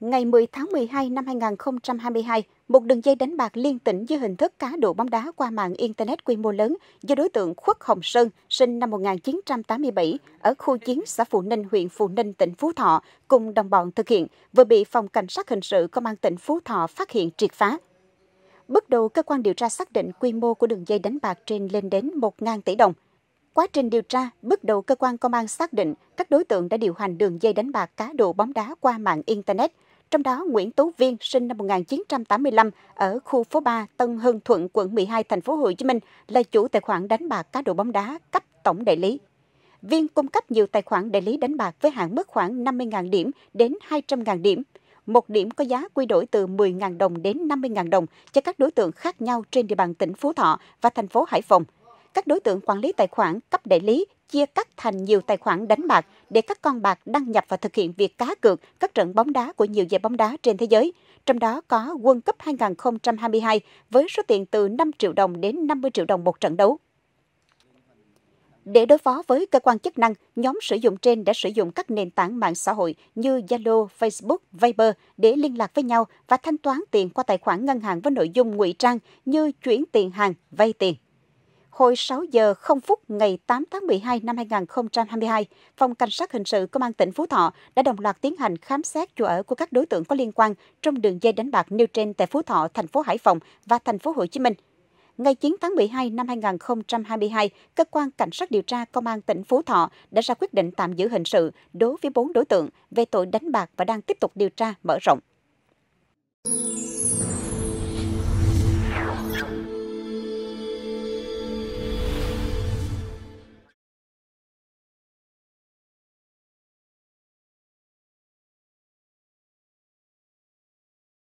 Ngày 10 tháng 12 năm 2022, một đường dây đánh bạc liên tỉnh dưới hình thức cá độ bóng đá qua mạng Internet quy mô lớn do đối tượng Khuất Hồng Sơn, sinh năm 1987, ở khu chiến xã phụ Ninh, huyện phụ Ninh, tỉnh Phú Thọ, cùng đồng bọn thực hiện, vừa bị Phòng Cảnh sát Hình sự Công an tỉnh Phú Thọ phát hiện triệt phá. Bước đầu, cơ quan điều tra xác định quy mô của đường dây đánh bạc trên lên đến 1.000 tỷ đồng. Quá trình điều tra, bước đầu cơ quan công an xác định các đối tượng đã điều hành đường dây đánh bạc cá độ bóng đá qua mạng Internet – trong đó Nguyễn Tú Viên sinh năm 1985 ở khu phố 3 Tân Hưng Thuận, quận 12, thành phố Hồ Chí Minh là chủ tài khoản đánh bạc cá độ bóng đá cấp tổng đại lý. Viên cung cấp nhiều tài khoản đại lý đánh bạc với hạn mức khoảng 50.000 điểm đến 200.000 điểm. Một điểm có giá quy đổi từ 10.000 đồng đến 50.000 đồng cho các đối tượng khác nhau trên địa bàn tỉnh Phú Thọ và thành phố Hải Phòng. Các đối tượng quản lý tài khoản cấp đại lý chia cắt thành nhiều tài khoản đánh bạc để các con bạc đăng nhập và thực hiện việc cá cược các trận bóng đá của nhiều giải bóng đá trên thế giới. Trong đó có World Cup 2022 với số tiền từ 5 triệu đồng đến 50 triệu đồng một trận đấu. Để đối phó với cơ quan chức năng, nhóm sử dụng trên đã sử dụng các nền tảng mạng xã hội như Zalo, Facebook, Viber để liên lạc với nhau và thanh toán tiền qua tài khoản ngân hàng với nội dung ngụy trang như chuyển tiền hàng, vay tiền. Hồi 6 giờ 0 phút ngày 8 tháng 12 năm 2022, Phòng Cảnh sát Hình sự Công an tỉnh Phú Thọ đã đồng loạt tiến hành khám xét chỗ ở của các đối tượng có liên quan trong đường dây đánh bạc nêu trên tại Phú Thọ, thành phố Hải Phòng và thành phố Hồ Chí Minh. Ngày 9 tháng 12 năm 2022, Cơ quan Cảnh sát điều tra Công an tỉnh Phú Thọ đã ra quyết định tạm giữ hình sự đối với 4 đối tượng về tội đánh bạc và đang tiếp tục điều tra mở rộng.